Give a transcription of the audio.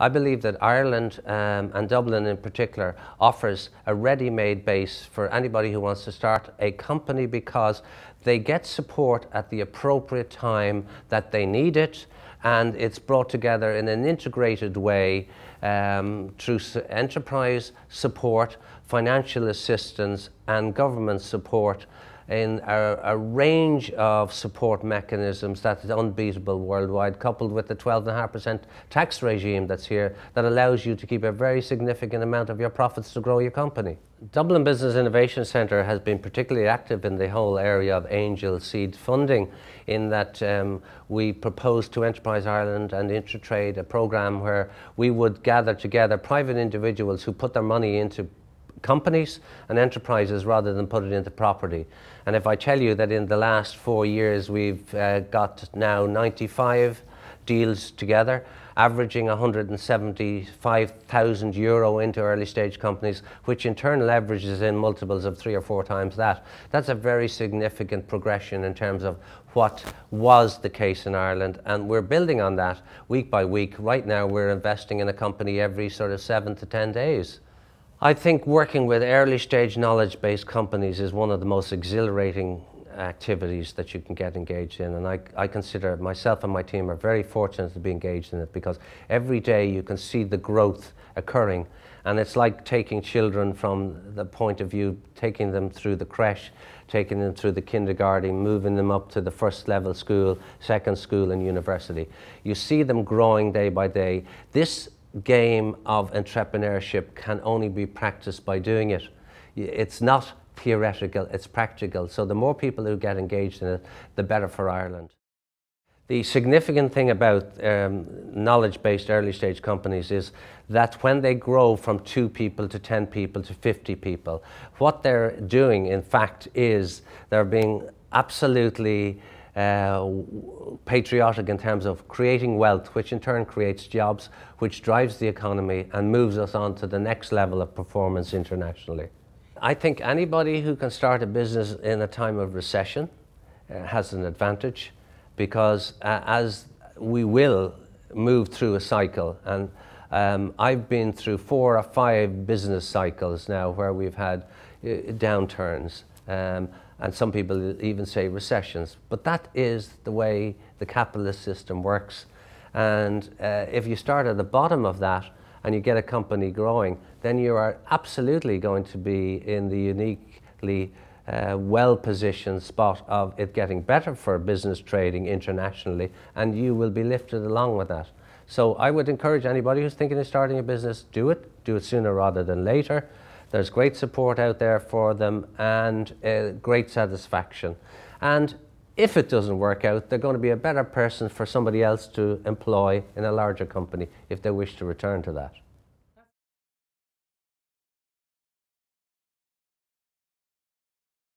I believe that Ireland um, and Dublin in particular offers a ready-made base for anybody who wants to start a company because they get support at the appropriate time that they need it and it's brought together in an integrated way um, through enterprise support, financial assistance and government support in a, a, range of support mechanisms that is unbeatable worldwide, coupled with the 12.5% tax regime that's here that allows you to keep a very significant amount of your profits to grow your company. Dublin Business Innovation Centre has been particularly active in the whole area of angel seed funding, in that um, we proposed to Enterprise Ireland and Intratrade a programme where we would gather together private individuals who put their money into companies and enterprises rather than put it into property. And if I tell you that in the last four years we've uh, got now 95 deals together, averaging 175,000 euro into early stage companies, which in turn leverages in multiples of three or four times that. That's a very significant progression in terms of what was the case in Ireland, and we're building on that week by week. Right now, we're investing in a company every sort of seven to ten days. I think working with early stage knowledge based companies is one of the most exhilarating activities that you can get engaged in. And I, I consider myself and my team are very fortunate to be engaged in it because every day you can see the growth occurring. And it's like taking children from the point of view, taking them through the creche, taking them through the kindergarten, moving them up to the first level school, second school, and university. You see them growing day by day. This game of entrepreneurship can only be practiced by doing it. It's not theoretical, it's practical. So the more people who get engaged in it, the better for Ireland. The significant thing about um, knowledge based early stage companies is that when they grow from two people to 10 people to 50 people, what they're doing, in fact, is they're being absolutely uh, patriotic in terms of creating wealth, which in turn creates jobs, which drives the economy and moves us on to the next level of performance internationally. I think anybody who can start a business in a time of recession uh, has an advantage because uh, as we will move through a cycle and um, I've been through four or five business cycles now where we've had uh, downturns. Um, and some people even say recessions. But that is the way the capitalist system works. And uh, if you start at the bottom of that and you get a company growing, then you are absolutely going to be in the uniquely uh, well positioned spot of it getting better for business trading internationally, and you will be lifted along with that. So I would encourage anybody who's thinking of starting a business, do it. Do it sooner rather than later. There's great support out there for them and uh, great satisfaction. And if it doesn't work out, they're going to be a better person for somebody else to employ in a larger company if they wish to return to that.